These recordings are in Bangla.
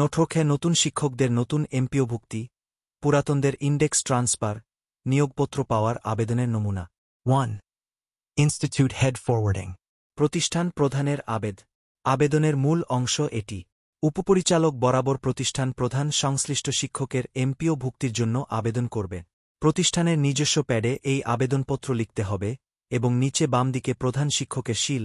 নোঠোখে নতুন শিক্ষকদের নতুন এমপিওভুক্তি পুরাতনদের ইন্ডেক্স ট্রান্সফার নিয়োগপত্র পাওয়ার আবেদনের নমুনা ওয়ান ইনস্টিটিউট হেড ফরওয়ার্ডিং প্রতিষ্ঠান প্রধানের আবেদ আবেদনের মূল অংশ এটি উপপরিচালক বরাবর প্রতিষ্ঠান প্রধান সংশ্লিষ্ট শিক্ষকের এমপিও ভুক্তির জন্য আবেদন করবে প্রতিষ্ঠানের নিজস্ব প্যাডে এই আবেদনপত্র লিখতে হবে এবং নিচে বাম দিকে প্রধান শিক্ষকের শিল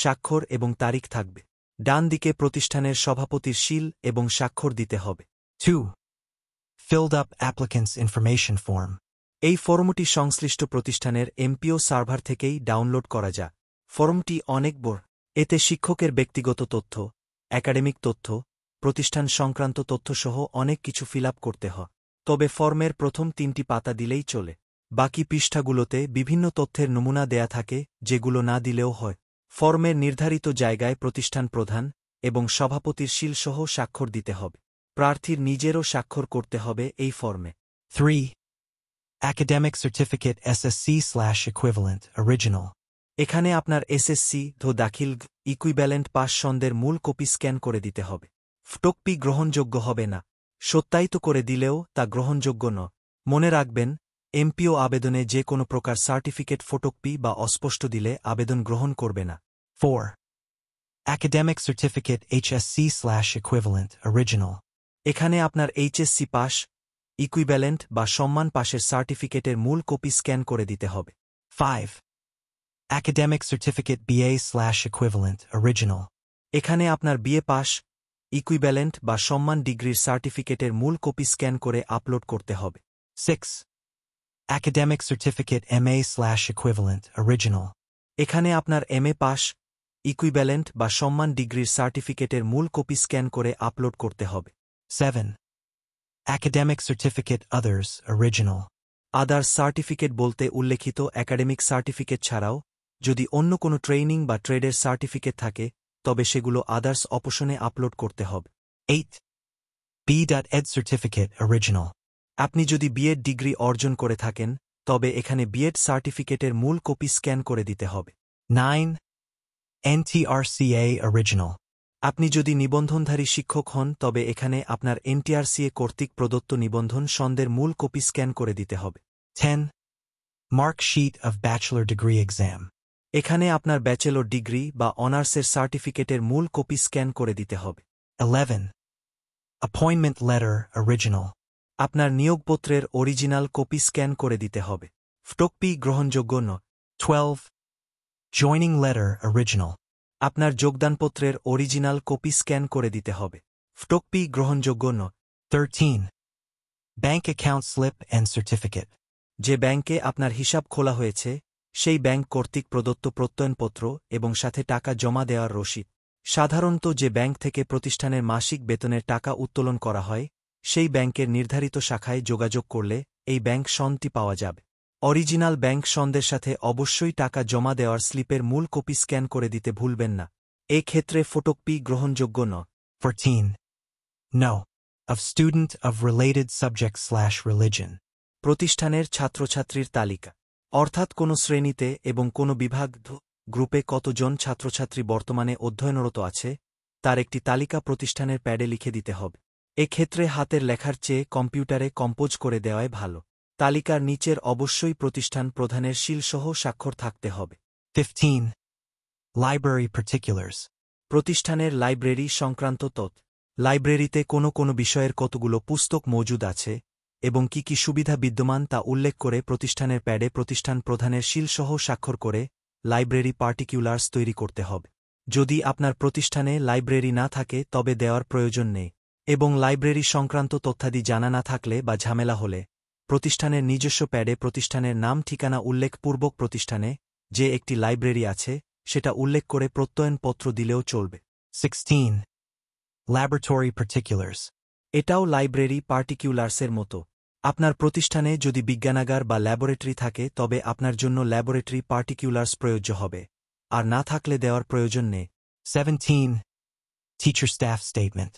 স্বাক্ষর এবং তারিখ থাকবে ডান দিকে প্রতিষ্ঠানের সভাপতির শিল এবং স্বাক্ষর দিতে হবে to filled up applicant's information form এই ফর্মটি সংশ্লিষ্ট প্রতিষ্ঠানের এমপিও সার্ভার থেকেই ডাউনলোড করা যাক ফর্মটি অনেক বড় এতে শিক্ষকের ব্যক্তিগত তথ্য একাডেমিক তথ্য প্রতিষ্ঠান সংক্রান্ত তথ্যসহ অনেক কিছু ফিল করতে হয় তবে ফর্মের প্রথম তিনটি পাতা দিলেই চলে বাকি পৃষ্ঠাগুলোতে বিভিন্ন তথ্যের নমুনা দেয়া থাকে যেগুলো না দিলেও হয় ফর্মের নির্ধারিত জায়গায় প্রতিষ্ঠান প্রধান এবং সভাপতির শিলসহ স্বাক্ষর দিতে হবে প্রার্থীর নিজেরও স্বাক্ষর করতে হবে এই ফর্মে three academic S S C slash equivalent original এখানে আপনার এসএসসি ধো দাখিল ইকুইব্যালেন্ট পাস সন্দের মূল কপি স্ক্যান করে দিতে হবে ফটোকপি গ্রহণযোগ্য হবে না সত্যায়িত করে দিলেও তা গ্রহণযোগ্য ন মনে রাখবেন এমপিও আবেদনে যে কোনো প্রকার সার্টিফিকেট ফটোকপি বা অস্পষ্ট দিলে আবেদন গ্রহণ করবে না four academic certificate HSC slash equivalent original এখানে আপনার এইচএসসি পাস ইকুইভ্যালেন্ট বা সম্মান পাশের সার্টিফিকেটের মূল কপি স্ক্যান করে দিতে হবে five academic certificate BA slash equivalent original এখানে আপনার বিএ পাস ইকুইভ্যালেন্ট বা সম্মান ডিগ্রির সার্টিফিকেটের মূল কপি স্ক্যান করে আপলোড করতে হবে six academic certificate MA slash equivalent original এখানে আপনার এমএ পাশ ইকুইভ্যালেন্ট বা সম্মান ডিগ্রির সার্টিফিকেটের মূল কপি স্ক্যান করে আপলোড করতে হবে seven academic certificate others original others certificate বলতে উল্লেখিত একাডেমিক সার্টিফিকেট ছাড়াও যদি অন্য কোনো ট্রেনিং বা ট্রেডের সার্টিফিকেট থাকে তবে সেগুলো আদার্স অপশনে আপলোড করতে হবে eight B dot Ed certificate original আপনি যদি বিএড ডিগ্রি অর্জন করে থাকেন তবে এখানে বিএড সার্টিফিকেটের মূল কপি স্ক্যান করে দিতে হবে নাইন এনটিআরসিএ অরিজিনাল আপনি যদি নিবন্ধনধারী শিক্ষক হন তবে এখানে আপনার এনটিআরসিএ কর্তৃক প্রদত্ত নিবন্ধন সন্দের মূল কপি স্ক্যান করে দিতে হবে ten marksheet of bachelor degree exam এখানে আপনার ব্যাচেলর ডিগ্রি বা অনার্সের সার্টিফিকেটের মূল কপি স্ক্যান করে দিতে হবে ইলেভেন অ্যাপয়েন্টমেন্ট লেটার অরিজিনাল আপনার নিয়োগপত্রের অরিজিনাল কপি স্ক্যান করে দিতে হবে ফটোকপি গ্রহণযোগ্য ন টুয়েলভ জয়নিং লেটার অরিজিনাল আপনার যোগদানপত্রের অরিজিনাল কপি স্ক্যান করে দিতে হবে ফটোকপি গ্রহণযোগ্য ন thirteen bank account slip and certificate যে ব্যাংকে আপনার হিসাব খোলা হয়েছে সেই ব্যাংক কর্তৃক প্রদত্ত প্রত্যয়নপত্র এবং সাথে টাকা জমা দেওয়ার রসিদ সাধারণত যে ব্যাংক থেকে প্রতিষ্ঠানের মাসিক বেতনের টাকা উত্তোলন করা হয় সেই ব্যাংকের নির্ধারিত শাখায় যোগাযোগ করলে এই ব্যাংক সনটি পাওয়া যাবে অরিজিনাল ব্যাংক সন্দের সাথে অবশ্যই টাকা জমা দেওয়ার স্লিপের মূল কপি স্ক্যান করে দিতে ভুলবেন না এক্ষেত্রে ফোটোকপি গ্রহণযোগ্য ন of student of related subject slash religion প্রতিষ্ঠানের ছাত্রছাত্রীর তালিকা অর্থাৎ কোনো শ্রেণীতে এবং কোনো বিভাগ গ্রুপে কতজন ছাত্রছাত্রী বর্তমানে অধ্যয়নরত আছে তার একটি তালিকা প্রতিষ্ঠানের প্যাডে লিখে দিতে হবে এক্ষেত্রে হাতের লেখার চেয়ে কম্পিউটারে কম্পোজ করে দেওয়াই ভালো তালিকার নিচের অবশ্যই প্রতিষ্ঠান প্রধানের শিলসহ স্বাক্ষর থাকতে হবে ফিফটিন লাইব্রেরি পার্টিকুলার্স প্রতিষ্ঠানের লাইব্রেরি সংক্রান্ত তথ্য লাইব্রেরিতে কোনো কোনো বিষয়ের কতগুলো পুস্তক মজুদ আছে এবং কি কি সুবিধা বিদ্যমান তা উল্লেখ করে প্রতিষ্ঠানের প্যাডে প্রতিষ্ঠান প্রধানের শিলসহ স্বাক্ষর করে লাইব্রেরি পার্টিকুলার্স তৈরি করতে হবে যদি আপনার প্রতিষ্ঠানে লাইব্রেরি না থাকে তবে দেওয়ার প্রয়োজন নেই এবং লাইব্রেরি সংক্রান্ত তথ্যাদি জানা না থাকলে বা ঝামেলা হলে প্রতিষ্ঠানের নিজস্ব প্যাডে প্রতিষ্ঠানের নাম ঠিকানা উল্লেখপূর্বক প্রতিষ্ঠানে যে একটি লাইব্রেরি আছে সেটা উল্লেখ করে প্রত্যয়নপত্র দিলেও চলবে সিক্সটিন ল্যাবরেটরি পার্টিকুলার্স এটাও লাইব্রেরি পার্টিকুলার্সের মতো আপনার প্রতিষ্ঠানে যদি বিজ্ঞানাগার বা ল্যাবরেটরি থাকে তবে আপনার জন্য ল্যাবরেটরি পার্টিকুলার্স প্রয়োজ্য হবে আর না থাকলে দেওয়ার প্রয়োজন নেই সেভেন্টিন টিচার স্টাফ স্টেটমেন্ট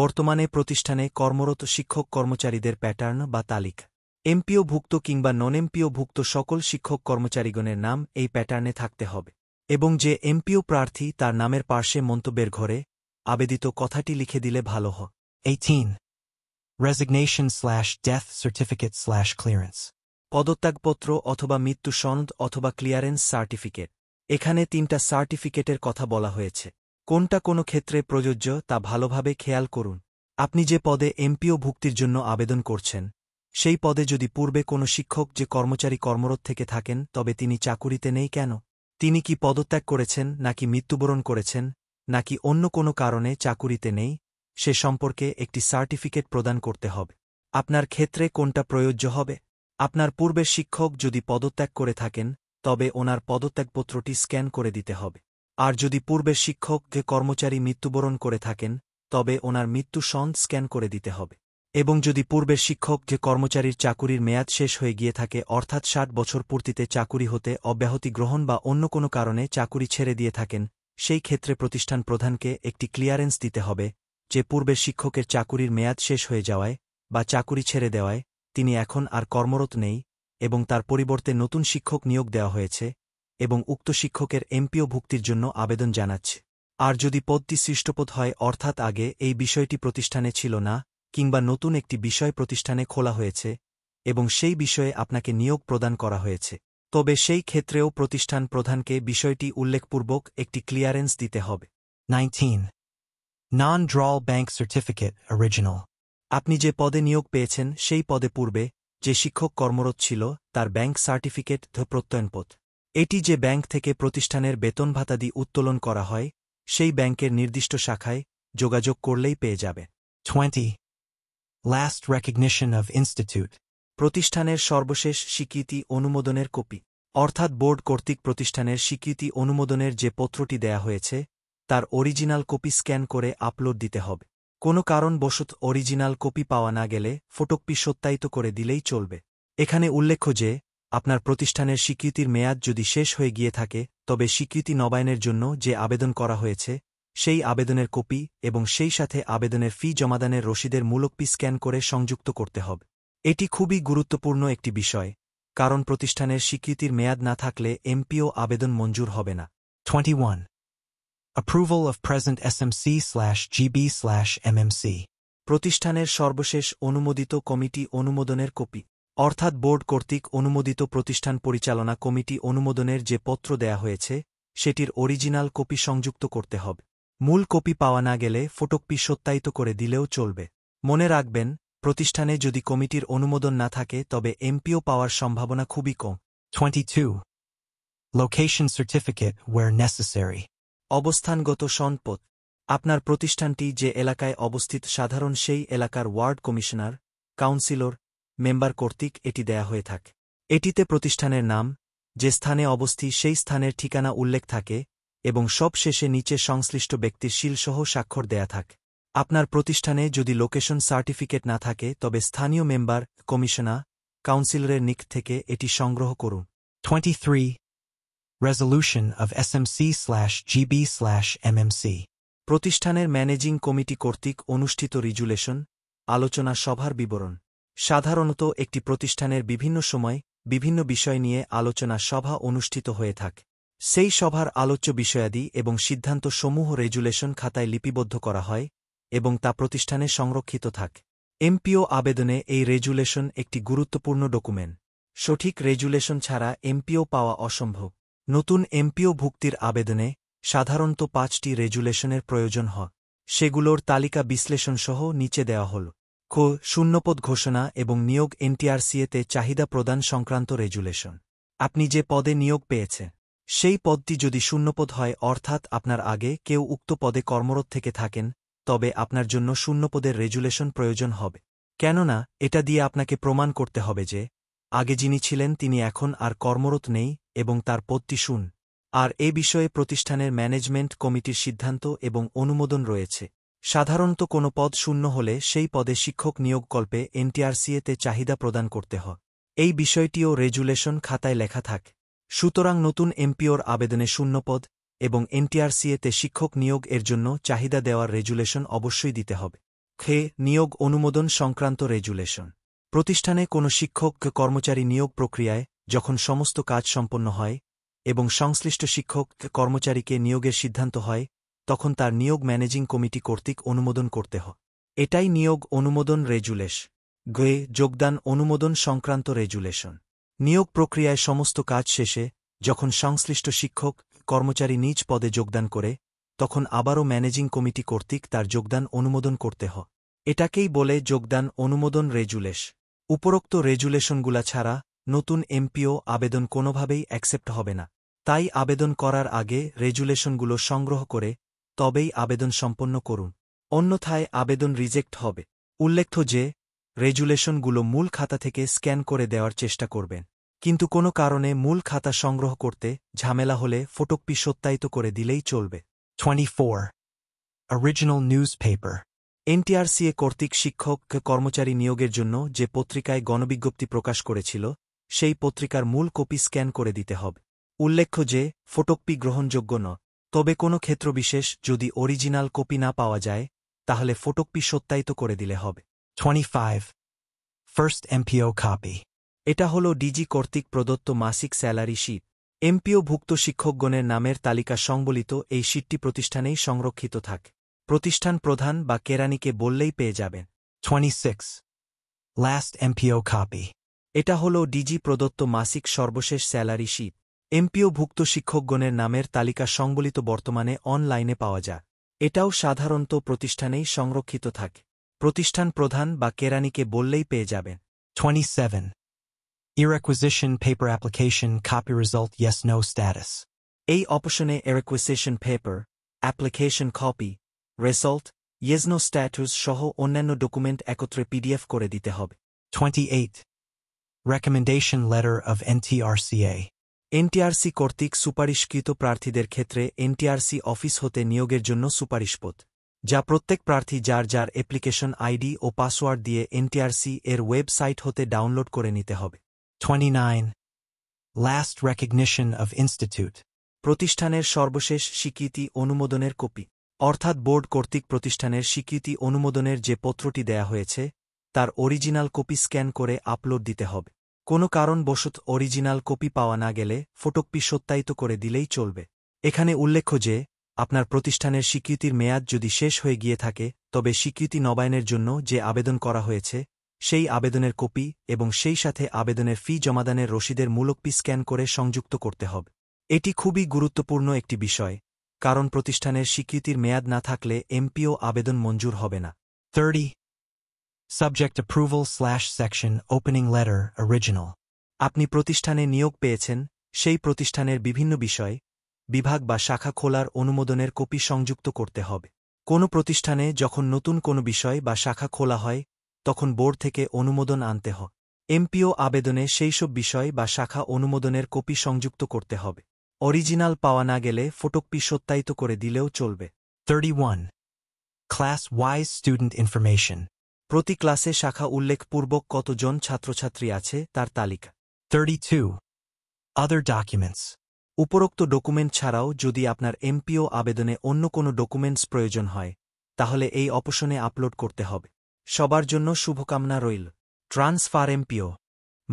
বর্তমানে প্রতিষ্ঠানে কর্মরত শিক্ষক কর্মচারীদের প্যাটার্ন বা তালিকা এমপিওভুক্ত কিংবা নন ভুক্ত সকল শিক্ষক কর্মচারীগণের নাম এই প্যাটার্নে থাকতে হবে এবং যে এমপিও প্রার্থী তার নামের পার্শ্বে মন্তব্যের ঘরে আবেদিত কথাটি লিখে দিলে ভালো হ eighteen resignation slash death certificate slash clearance পদত্যাগপত্র অথবা মৃত্যু অথবা ক্লিয়ারেন্স সার্টিফিকেট এখানে তিনটা সার্টিফিকেটের কথা বলা হয়েছে কোনটা কোনো ক্ষেত্রে প্রযোজ্য তা ভালোভাবে খেয়াল করুন আপনি যে পদে এমপিও ভুক্তির জন্য আবেদন করছেন সেই পদে যদি পূর্বে কোনো শিক্ষক যে কর্মচারী কর্মরত থেকে থাকেন তবে তিনি চাকুরিতে নেই কেন তিনি কি পদত্যাগ করেছেন নাকি মৃত্যুবরণ করেছেন নাকি অন্য কোনো কারণে চাকুরিতে নেই সে সম্পর্কে একটি সার্টিফিকেট প্রদান করতে হবে আপনার ক্ষেত্রে কোনটা প্রযোজ্য হবে আপনার পূর্বের শিক্ষক যদি পদত্যাগ করে থাকেন তবে ওনার পদত্যাগপত্রটি স্ক্যান করে দিতে হবে আর যদি পূর্বের শিক্ষক যে কর্মচারী মৃত্যুবরণ করে থাকেন তবে ওনার মৃত্যু সন স্ক্যান করে দিতে হবে এবং যদি পূর্বের শিক্ষক যে কর্মচারীর চাকুরির মেয়াদ শেষ হয়ে গিয়ে থাকে অর্থাৎ ষাট বছর পূর্তিতে চাকুরি হতে অব্যাহতি গ্রহণ বা অন্য কোনো কারণে চাকুরি ছেড়ে দিয়ে থাকেন সেই ক্ষেত্রে প্রতিষ্ঠান প্রধানকে একটি ক্লিয়ারেন্স দিতে হবে যে পূর্বের শিক্ষকের চাকুরির মেয়াদ শেষ হয়ে যাওয়ায় বা চাকুরি ছেড়ে দেওয়ায় তিনি এখন আর কর্মরত নেই এবং তার পরিবর্তে নতুন শিক্ষক নিয়োগ দেওয়া হয়েছে এবং উক্ত শিক্ষকের এমপিও ভুক্তির জন্য আবেদন জানাচ্ছে আর যদি পদটি সৃষ্টপদ হয় অর্থাৎ আগে এই বিষয়টি প্রতিষ্ঠানে ছিল না কিংবা নতুন একটি বিষয় প্রতিষ্ঠানে খোলা হয়েছে এবং সেই বিষয়ে আপনাকে নিয়োগ প্রদান করা হয়েছে তবে সেই ক্ষেত্রেও প্রতিষ্ঠান প্রধানকে বিষয়টি উল্লেখপূর্বক একটি ক্লিয়ারেন্স দিতে হবে nineteen non draw bank certificate original আপনি যে পদে নিয়োগ পেয়েছেন সেই পদে পূর্বে যে শিক্ষক কর্মরত ছিল তার ব্যাঙ্ক সার্টিফিকেট প্রত্যয়নপথ এটি যে ব্যাংক থেকে প্রতিষ্ঠানের বেতন ভাতাদি উত্তোলন করা হয় সেই ব্যাংকের নির্দিষ্ট শাখায় যোগাযোগ করলেই পেয়ে যাবে twenty last recognition of institute প্রতিষ্ঠানের সর্বশেষ স্বীকৃতি অনুমোদনের কপি অর্থাৎ বোর্ড কর্তৃক প্রতিষ্ঠানের স্বীকৃতি অনুমোদনের যে পত্রটি দেয়া হয়েছে তার অরিজিনাল কপি স্ক্যান করে আপলোড দিতে হবে কোনো কারণবশত অরিজিনাল কপি পাওয়া না গেলে ফটোকপি সত্যায়িত করে দিলেই চলবে এখানে উল্লেখ্য যে আপনার প্রতিষ্ঠানের স্বীকৃতির মেয়াদ যদি শেষ হয়ে গিয়ে থাকে তবে স্বীকৃতি নবায়নের জন্য যে আবেদন করা হয়েছে সেই আবেদনের কপি এবং সেই সাথে আবেদনের ফি জমাদানের রসিদের মূলকপি স্ক্যান করে সংযুক্ত করতে হবে এটি খুবই গুরুত্বপূর্ণ একটি বিষয় কারণ প্রতিষ্ঠানের স্বীকৃতির মেয়াদ না থাকলে এমপিও আবেদন মঞ্জুর হবে না twenty one approval of present SMC slash GB slash MMC প্রতিষ্ঠানের সর্বশেষ অনুমোদিত কমিটি অনুমোদনের কপি অর্থাৎ বোর্ড কর্তৃক অনুমোদিত প্রতিষ্ঠান পরিচালনা কমিটি অনুমোদনের যে পত্র দেয়া হয়েছে সেটির অরিজিনাল কপি সংযুক্ত করতে হবে মূল কপি পাওয়া না গেলে ফটোকপি সত্যায়িত করে দিলেও চলবে মনে রাখবেন প্রতিষ্ঠানে যদি কমিটির অনুমোদন না থাকে তবে এমপিও পাওয়ার সম্ভাবনা খুবই কম twenty two location certificate where necessary অবস্থানগত সম্পদ আপনার প্রতিষ্ঠানটি যে এলাকায় অবস্থিত সাধারণ সেই এলাকার ওয়ার্ড কমিশনার কাউন্সিলর মেম্বার কর্তৃক এটি দেয়া হয়ে থাকে এটিতে প্রতিষ্ঠানের নাম যে স্থানে অবস্থি সেই স্থানের ঠিকানা উল্লেখ থাকে এবং সব শেষে নিচে সংশ্লিষ্ট ব্যক্তির শিলসহ স্বাক্ষর দেয়া থাক আপনার প্রতিষ্ঠানে যদি লোকেশন সার্টিফিকেট না থাকে তবে স্থানীয় মেম্বার কমিশনার কাউন্সিলরের নিক থেকে এটি সংগ্রহ করুন twenty three resolution of SMC slash GB slash MMC প্রতিষ্ঠানের ম্যানেজিং কমিটি কর্তৃক অনুষ্ঠিত রিজুলেশন আলোচনা সভার বিবরণ সাধারণত একটি প্রতিষ্ঠানের বিভিন্ন সময় বিভিন্ন বিষয় নিয়ে আলোচনা সভা অনুষ্ঠিত হয়ে থাকে সেই সভার আলোচ্য বিষয়াদি এবং সিদ্ধান্ত সমূহ রেজুলেশন খাতায় লিপিবদ্ধ করা হয় এবং তা প্রতিষ্ঠানে সংরক্ষিত থাক এমপিও আবেদনে এই রেজুলেশন একটি গুরুত্বপূর্ণ ডকুমেন্ট সঠিক রেজুলেশন ছাড়া এমপিও পাওয়া অসম্ভব নতুন এমপিও ভুক্তির আবেদনে সাধারণত পাঁচটি রেজুলেশনের প্রয়োজন হয় সেগুলোর তালিকা বিশ্লেষণসহ নিচে দেওয়া হল খ শূন্যপদ ঘোষণা এবং নিয়োগ এনটিআরসিএতে চাহিদা প্রদান সংক্রান্ত রেজুলেশন আপনি যে পদে নিয়োগ পেয়েছে সেই পদটি যদি শূন্যপদ হয় অর্থাৎ আপনার আগে কেউ উক্ত পদে কর্মরত থেকে থাকেন তবে আপনার জন্য শূন্যপদের রেজুলেশন প্রয়োজন হবে কেননা এটা দিয়ে আপনাকে প্রমাণ করতে হবে যে আগে যিনি ছিলেন তিনি এখন আর কর্মরত নেই এবং তার পদটি শুন আর এ বিষয়ে প্রতিষ্ঠানের ম্যানেজমেন্ট কমিটির সিদ্ধান্ত এবং অনুমোদন রয়েছে সাধারণত কোনো পদ শূন্য হলে সেই পদে শিক্ষক নিয়োগকল্পে এনটিআরসিএতে চাহিদা প্রদান করতে হয় এই বিষয়টিও রেজুলেশন খাতায় লেখা থাক সুতরাং নতুন এমপিওর আবেদনে শূন্য পদ এবং এনটিআরসিএতে শিক্ষক নিয়োগ এর জন্য চাহিদা দেওয়ার রেজুলেশন অবশ্যই দিতে হবে খে নিয়োগ অনুমোদন সংক্রান্ত রেজুলেশন প্রতিষ্ঠানে কোনো শিক্ষক কর্মচারী নিয়োগ প্রক্রিয়ায় যখন সমস্ত কাজ সম্পন্ন হয় এবং সংশ্লিষ্ট শিক্ষক কর্মচারীকে নিয়োগের সিদ্ধান্ত হয় তখন তার নিয়োগ ম্যানেজিং কমিটি কর্তৃক অনুমোদন করতে হয় এটাই নিয়োগ অনুমোদন রেজুলেশ গ্রে যোগদান অনুমোদন সংক্রান্ত রেজুলেশন নিয়োগ প্রক্রিয়ায় সমস্ত কাজ শেষে যখন সংশ্লিষ্ট শিক্ষক কর্মচারী নিজ পদে যোগদান করে তখন আবারও ম্যানেজিং কমিটি কর্তৃক তার যোগদান অনুমোদন করতে হয় এটাকেই বলে যোগদান অনুমোদন রেজুলেশ উপরোক্ত রেজুলেশনগুলা ছাড়া নতুন এমপিও আবেদন কোনোভাবেই অ্যাকসেপ্ট হবে না তাই আবেদন করার আগে রেজুলেশনগুলো সংগ্রহ করে তবেই আবেদন সম্পন্ন করুন অন্যথায় আবেদন রিজেক্ট হবে উল্লেখ্য যে রেজুলেশনগুলো মূল খাতা থেকে স্ক্যান করে দেওয়ার চেষ্টা করবেন কিন্তু কোনো কারণে মূল খাতা সংগ্রহ করতে ঝামেলা হলে ফটোকপি সত্যায়িত করে দিলেই চলবে twenty four original newspaper NTRCA কর্তৃক শিক্ষক কর্মচারী নিয়োগের জন্য যে পত্রিকায় গণবিজ্ঞপ্তি প্রকাশ করেছিল সেই পত্রিকার মূল কপি স্ক্যান করে দিতে হবে উল্লেখ্য যে ফটোকপি গ্রহণযোগ্য নয় তবে কোনো ক্ষেত্রবিশেষ যদি অরিজিনাল কপি না পাওয়া যায় তাহলে ফটোকপি সত্যায়িত করে দিলে হবে টোয়েন্টি ফাইভ ফার্স্ট এমপিও খাপি এটা হল ডিজি কর্তৃক প্রদত্ত মাসিক স্যালারি শিট এমপিওভুক্ত শিক্ষকগণের নামের তালিকা সংবলিত এই শিটটি প্রতিষ্ঠানেই সংরক্ষিত থাকে প্রতিষ্ঠান প্রধান বা কেরানিকে বললেই পেয়ে যাবেন টোয়েন্টি সিক্স লাস্ট এমপিও খাপি এটা হল ডিজি প্রদত্ত মাসিক সর্বশেষ স্যালারি শিট এমপিওভুক্ত শিক্ষকগণের নামের তালিকা সংবলিত বর্তমানে অনলাইনে পাওয়া যায় এটাও সাধারণত প্রতিষ্ঠানেই সংরক্ষিত থাকে প্রতিষ্ঠান প্রধান বা কেরানিকে বললেই পেয়ে যাবেন seven e requisition paper application copy result yes status এই অপশনে e requisition paper application copy result yes no status সহ অন্যান্য ডকুমেন্ট একত্রে পিডিএফ করে দিতে হবে twenty eight recommendation letter of NTRCA NTRC কর্তৃক সুপারিশকৃত প্রার্থীদের ক্ষেত্রে এনটিআরসি অফিস হতে নিয়োগের জন্য সুপারিশপদ যা প্রত্যেক প্রার্থী যার যার অ্যাপ্লিকেশন আইডি ও পাসওয়ার্ড দিয়ে এনটিআরসি এর ওয়েবসাইট হতে ডাউনলোড করে নিতে হবে twenty nine last recognition of institute প্রতিষ্ঠানের সর্বশেষ স্বীকৃতি অনুমোদনের কপি অর্থাৎ বোর্ড কর্তৃক প্রতিষ্ঠানের স্বীকৃতি অনুমোদনের যে পত্রটি দেয়া হয়েছে তার অরিজিনাল কপি স্ক্যান করে আপলোড দিতে হবে কোনো কারণবশত অরিজিনাল কপি পাওয়া না গেলে ফটোকপি সত্যায়িত করে দিলেই চলবে এখানে উল্লেখ্য যে আপনার প্রতিষ্ঠানের স্বীকৃতির মেয়াদ যদি শেষ হয়ে গিয়ে থাকে তবে স্বীকৃতি নবায়নের জন্য যে আবেদন করা হয়েছে সেই আবেদনের কপি এবং সেই সাথে আবেদনের ফি জমাদানের রসিদের মূলকপি স্ক্যান করে সংযুক্ত করতে হবে এটি খুবই গুরুত্বপূর্ণ একটি বিষয় কারণ প্রতিষ্ঠানের স্বীকৃতির মেয়াদ না থাকলে এমপিও আবেদন মঞ্জুর হবে না thirty subject approval slash section opening letter original আপনি প্রতিষ্ঠানে নিয়োগ পেয়েছেন সেই প্রতিষ্ঠানের বিভিন্ন বিষয় বিভাগ বা শাখা খোলার অনুমোদনের কপি সংযুক্ত করতে হবে কোনো প্রতিষ্ঠানে যখন নতুন কোনো বিষয় বা শাখা খোলা হয় তখন বোর্ড থেকে অনুমোদন আনতে হয় এমপিও আবেদনে সেই সব বিষয় বা শাখা অনুমোদনের কপি সংযুক্ত করতে হবে অরিজিনাল পাওয়া না গেলে ফটোকপি সত্যায়িত করে দিলেও চলবে thirty one class wise student information প্রতি ক্লাসে শাখা উল্লেখপূর্বক কতজন ছাত্রছাত্রী আছে তার তালিকা থার্টি টু আদার ডকুমেন্টস উপরোক্ত ডকুমেন্ট ছাড়াও যদি আপনার এমপিও আবেদনে অন্য কোনো ডকুমেন্টস প্রয়োজন হয় তাহলে এই অপশনে আপলোড করতে হবে সবার জন্য শুভকামনা রইল ট্রান্সফার এমপিও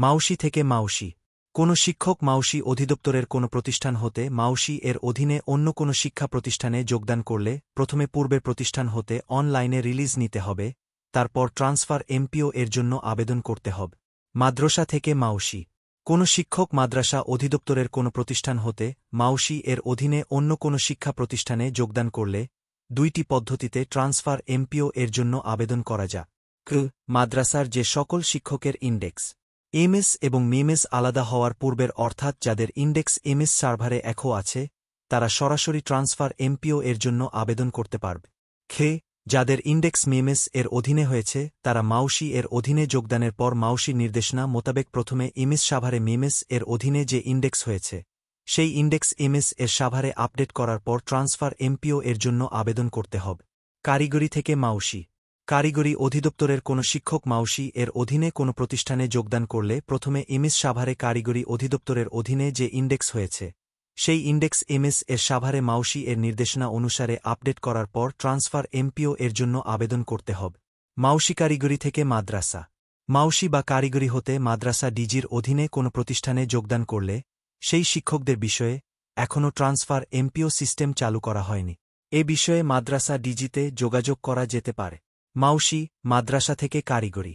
মাউসি থেকে মাউসি কোনো শিক্ষক মাউসি অধিদপ্তরের কোনো প্রতিষ্ঠান হতে মাউসি এর অধীনে অন্য কোনো শিক্ষা প্রতিষ্ঠানে যোগদান করলে প্রথমে পূর্বের প্রতিষ্ঠান হতে অনলাইনে রিলিজ নিতে হবে তারপর ট্রান্সফার এমপিও এর জন্য আবেদন করতে হবে মাদ্রাসা থেকে মাউসি কোনো শিক্ষক মাদ্রাসা অধিদপ্তরের কোনো প্রতিষ্ঠান হতে মাউসি এর অধীনে অন্য কোনো শিক্ষা প্রতিষ্ঠানে যোগদান করলে দুইটি পদ্ধতিতে ট্রান্সফার এমপিও এর জন্য আবেদন করা যা ক্র মাদ্রাসার যে সকল শিক্ষকের ইন্ডেক্স এমএস এবং মেমএস আলাদা হওয়ার পূর্বের অর্থাৎ যাদের ইন্ডেক্স এমএস সার্ভারে এখো আছে তারা সরাসরি ট্রান্সফার এমপিও এর জন্য আবেদন করতে পারবে খে যাদের ইন্ডেক্স মিমেস এর অধীনে হয়েছে তারা মাউসি এর অধীনে যোগদানের পর মাউসির নির্দেশনা মোতাবেক প্রথমে ইমিস সাভারে মিমেস এর অধীনে যে ইন্ডেক্স হয়েছে সেই ইন্ডেক্স এমএস এর সাভারে আপডেট করার পর ট্রান্সফার এমপিও এর জন্য আবেদন করতে হবে কারিগরি থেকে মাউসি কারিগরি অধিদপ্তরের কোনো শিক্ষক মাউসি এর অধীনে কোনো প্রতিষ্ঠানে যোগদান করলে প্রথমে ইমিস সাভারে কারিগরি অধিদপ্তরের অধীনে যে ইন্ডেক্স হয়েছে সেই ইন্ডেক্স এমএস এর সাভারে মাউসি এর নির্দেশনা অনুসারে আপডেট করার পর ট্রান্সফার এমপিও এর জন্য আবেদন করতে হবে মাউসি কারিগরি থেকে মাদ্রাসা মাউসি বা কারিগরি হতে মাদ্রাসা ডিজির অধীনে কোনো প্রতিষ্ঠানে যোগদান করলে সেই শিক্ষকদের বিষয়ে এখনও ট্রান্সফার এমপিও সিস্টেম চালু করা হয়নি এ বিষয়ে মাদ্রাসা ডিজিতে যোগাযোগ করা যেতে পারে মাউসি মাদ্রাসা থেকে কারিগরি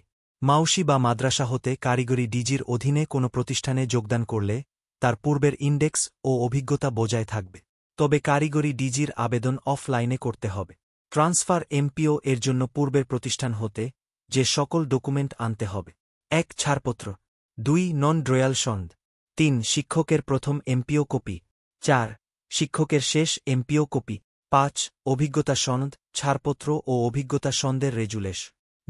মাউসি বা মাদ্রাসা হতে কারিগরি ডিজির অধীনে কোনো প্রতিষ্ঠানে যোগদান করলে তার পূর্বের ইন্ডেক্স ও অভিজ্ঞতা বজায় থাকবে তবে কারিগরি ডিজির আবেদন অফলাইনে করতে হবে ট্রান্সফার এমপিও এর জন্য পূর্বের প্রতিষ্ঠান হতে যে সকল ডকুমেন্ট আনতে হবে এক ছাড়পত্র দুই নন ড্রয়াল সন্দ তিন শিক্ষকের প্রথম এমপিও কপি চার শিক্ষকের শেষ এমপিও কপি পাঁচ অভিজ্ঞতা সনদ ছাড়পত্র ও অভিজ্ঞতা সন্দের রেজুলেশ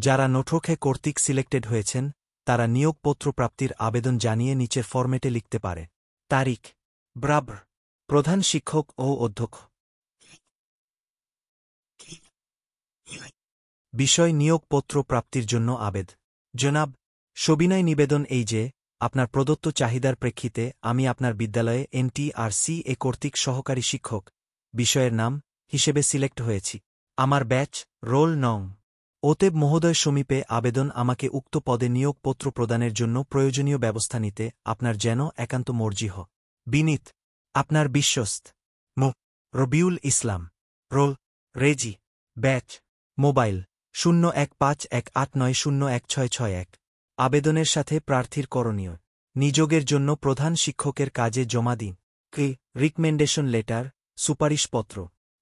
যারা নোঠোখে কর্তৃক সিলেক্টেড হয়েছেন তারা নিয়োগপত্র প্রাপ্তির আবেদন জানিয়ে নিচের ফরম্যাটে লিখতে পারে তারিখ ব্রাব্র প্রধান শিক্ষক ও অধ্যক্ষ বিষয় নিয়োগপত্র প্রাপ্তির জন্য আবেদ জনাব সবিনয় নিবেদন এই যে আপনার প্রদত্ত চাহিদার প্রেক্ষিতে আমি আপনার বিদ্যালয়ে এনটিআরসি এ কর্তৃক সহকারী শিক্ষক বিষয়ের নাম হিসেবে সিলেক্ট হয়েছি আমার ব্যাচ রোল নং ওতেব মহোদয় সমীপে আবেদন আমাকে উক্ত পদে নিয়োগপত্র প্রদানের জন্য প্রয়োজনীয় ব্যবস্থা নিতে আপনার যেন একান্ত মর্জি হ বিনীত আপনার বিশ্বস্ত Md Rabiul Islam roll reg batch mobile শূন্য এক পাঁচ এক আট নয় শূন্য এক ছয় ছয় এক আবেদনের সাথে প্রার্থীর করণীয় নিযোগের জন্য প্রধান শিক্ষকের কাজে জমা দিন কে রিকমেন্ডেশন লেটার সুপারিশপত্র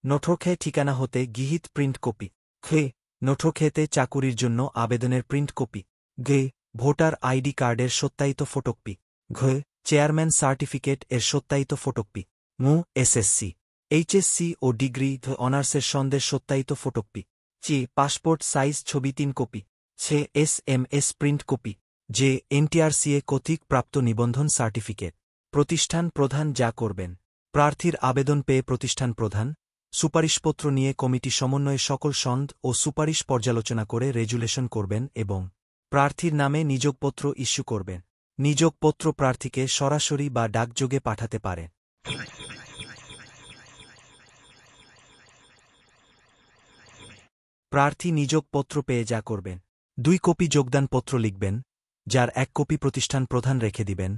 নঠোখে ঠিকানা হতে গিহিত প্রিন্ট কপি খে নোঠো খেতে চাকুরির জন্য আবেদনের প্রিন্ট কপি গে ভোটার আইডি কার্ডের সত্যায়িত ফটোকপি ঘ চেয়ারম্যান সার্টিফিকেট এর সত্যায়িত ফটোকপি মু এসএসসি এইচএসসি ও ডিগ্রি অনার্সের সন্দেহ সত্যায়িত ফটোকপি চি পাসপোর্ট সাইজ ছবি তিন কপি ছে S M S print copy যে এনটিআরসিএ কর্তৃক প্রাপ্ত নিবন্ধন সার্টিফিকেট প্রতিষ্ঠান প্রধান যা করবেন প্রার্থীর আবেদন পেয়ে প্রতিষ্ঠান প্রধান সুপারিশপত্র নিয়ে কমিটি সমন্বয়ে সকল সন্দ ও সুপারিশ পর্যালোচনা করে রেজুলেশন করবেন এবং প্রার্থীর নামে নিযোগপত্র ইস্যু করবেন নিযোগপত্র প্রার্থীকে সরাসরি বা ডাকযোগে পাঠাতে পারে প্রার্থী নিযোগপত্র পেয়ে যা করবেন দুই কপি যোগদানপত্র লিখবেন যার এক কপি প্রতিষ্ঠান প্রধান রেখে দিবেন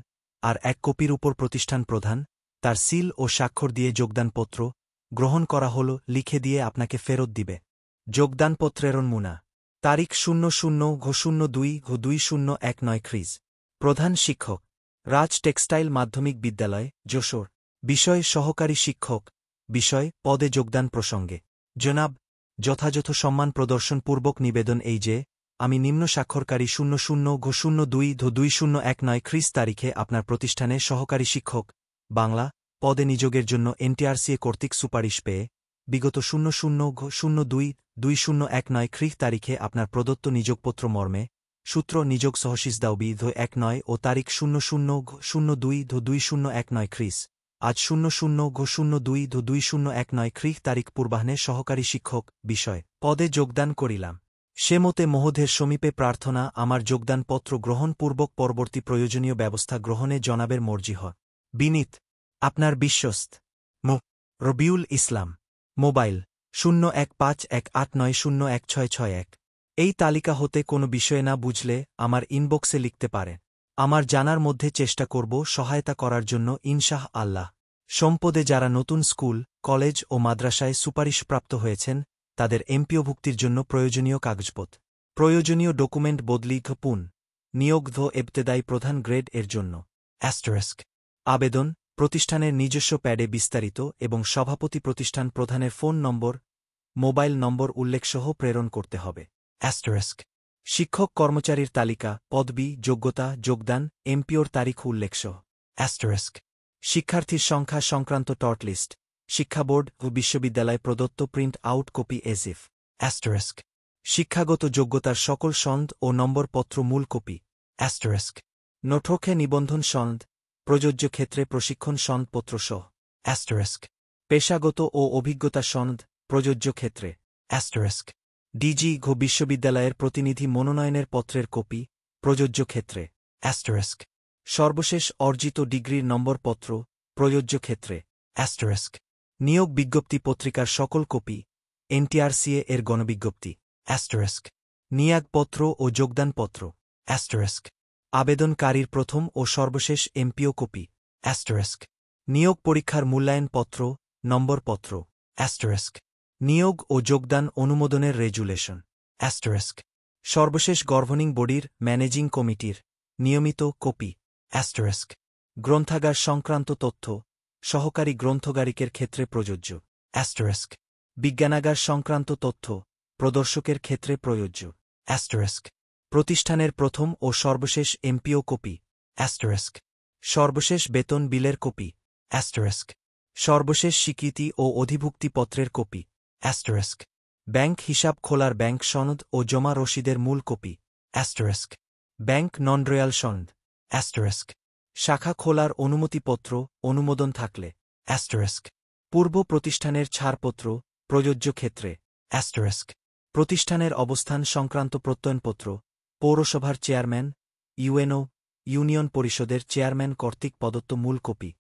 আর এক কপির উপর প্রতিষ্ঠান প্রধান তার সিল ও স্বাক্ষর দিয়ে যোগদানপত্র গ্রহণ করা হল লিখে দিয়ে আপনাকে ফেরত দিবে যোগদানপত্রেরন মুনা তারিখ শূন্য শূন্য ঘো শূন্য দুই ঘো দুই শূন্য এক নয় খ্রিজ প্রধান শিক্ষক রাজ টেক্সটাইল মাধ্যমিক বিদ্যালয় যশোর বিষয় সহকারী শিক্ষক বিষয় পদে যোগদান প্রসঙ্গে জনাব যথাযথ সম্মান প্রদর্শন পূর্বক নিবেদন এই যে আমি নিম্ন স্বাক্ষরকারী শূন্য শূন্য ঘো শূন্য দুই ধো দুই শূন্য এক নয় খ্রিস তারিখে আপনার প্রতিষ্ঠানে সহকারী শিক্ষক বাংলা পদে নিযোগের জন্য এনটিআরসিএ কর্তৃক সুপারিশ পেয়ে বিগত শূন্য শূন্য শূন্য দুই দুই শূন্য এক নয় খ্রিখ তারিখে আপনার প্রদত্ত নিযোগপত্র মর্মে সূত্র নিযোগ সহশিস দাউবি ধ এক নয় ও তারিখ শূন্য শূন্য শূন্য দুই ধ দুই শূন্য এক নয় খ্রিস আজ শূন্য শূন্য শূন্য দুই ধু দুই শূন্য এক নয় খ্রিক তারিখ পূর্বাহ্নে সহকারী শিক্ষক বিষয় পদে যোগদান করিলাম সে মতে মহোধের সমীপে প্রার্থনা আমার যোগদানপত্র গ্রহণপূর্বক পরবর্তী প্রয়োজনীয় ব্যবস্থা গ্রহণে জনাবের মর্জি হয় বিনীত আপনার বিশ্বস্ত মো রবিউল ইসলাম মোবাইল শূন্য এক পাঁচ এক আট নয় শূন্য এক ছয় ছয় এক এই তালিকা হতে কোনো বিষয় না বুঝলে আমার ইনবক্সে লিখতে পারে আমার জানার মধ্যে চেষ্টা করব সহায়তা করার জন্য ইনশাহ আল্লাহ সম্পদে যারা নতুন স্কুল কলেজ ও মাদ্রাসায় সুপারিশপ্রাপ্ত হয়েছেন তাদের এমপিওভুক্তির জন্য প্রয়োজনীয় কাগজপথ প্রয়োজনীয় ডকুমেন্ট বদলি পুন নিয়োগ ধ এবতেদায়ী প্রধান গ্রেড এর জন্য অ্যাস্টারেস্ক আবেদন প্রতিষ্ঠানের নিজস্ব প্যাডে বিস্তারিত এবং সভাপতি প্রতিষ্ঠান প্রধানের ফোন নম্বর মোবাইল নম্বর উল্লেখসহ প্রেরণ করতে হবে অ্যাস্টারেস্ক শিক্ষক কর্মচারীর তালিকা পদবি যোগ্যতা যোগদান এমপিওর তারিখ উল্লেখসহ অ্যাস্টারেস্ক শিক্ষার্থীর সংখ্যা সংক্রান্ত টর্টলিস্ট শিক্ষা বোর্ড ও বিশ্ববিদ্যালয় প্রদত্ত প্রিন্ট আউট কপি এজিফ অ্যাস্টারেস্ক শিক্ষাগত যোগ্যতার সকল সন্দ ও নম্বরপত্র মূল কপি অ্যাস্টারেস্ক নোঠোখে নিবন্ধন সন্দ প্রযোজ্য ক্ষেত্রে প্রশিক্ষণ সনদপত্র পত্রসহ অ্যাস্টারেস্ক পেশাগত ও অভিজ্ঞতা সনদ প্রযোজ্য ক্ষেত্রে অ্যাস্টারেস্ক ডিজি ঘো বিশ্ববিদ্যালয়ের প্রতিনিধি মনোনয়নের পত্রের কপি প্রযোজ্য ক্ষেত্রে অ্যাস্টারেস্ক সর্বশেষ অর্জিত ডিগ্রির নম্বরপত্র প্রযোজ্য ক্ষেত্রে অ্যাস্টারেস্ক নিয়োগ বিজ্ঞপ্তি পত্রিকার সকল কপি এনটিআরসিএ এর গণবিজ্ঞপ্তি অ্যাস্টারেস্ক নিয়োগপত্র ও যোগদানপত্র অ্যাস্টারেস্ক আবেদনকারীর প্রথম ও সর্বশেষ এমপিও কপি অ্যাস্টারেস্ক নিয়োগ পরীক্ষার মূল্যায়নপত্র নম্বরপত্র অ্যাস্টারেস্ক নিয়োগ ও যোগদান অনুমোদনের রেজুলেশন অ্যাস্টারেস্ক সর্বশেষ গভর্নিং বডির ম্যানেজিং কমিটির নিয়মিত কপি অ্যাস্টারেস্ক গ্রন্থাগার সংক্রান্ত তথ্য সহকারী গ্রন্থগারিকের ক্ষেত্রে প্রযোজ্য অ্যাস্টারেস্ক বিজ্ঞানাগার সংক্রান্ত তথ্য প্রদর্শকের ক্ষেত্রে প্রযোজ্য অ্যাস্টারেস্ক প্রতিষ্ঠানের প্রথম ও সর্বশেষ এমপিও কপি অ্যাস্টারেস্ক সর্বশেষ বেতন বিলের কপি অ্যাস্টারেস্ক সর্বশেষ স্বীকৃতি ও অধিভুক্তিপত্রের কপি অ্যাস্টারেস্ক ব্যাংক হিসাব খোলার ব্যাংক সনদ ও জমা রসিদের মূল copy asterisk bank non royal সনদ অ্যাস্টারেস্ক শাখা খোলার অনুমতিপত্র অনুমোদন থাকলে অ্যাস্টারেস্ক পূর্ব প্রতিষ্ঠানের ছাড়পত্র প্রযোজ্য ক্ষেত্রে অ্যাস্টারেস্ক প্রতিষ্ঠানের অবস্থান সংক্রান্ত প্রত্যয়নপত্র পৌরসভার চেয়ারম্যান ইউএনও ইউনিয়ন পরিষদের চেয়ারম্যান কর্তৃক পদত্ব মূল কপি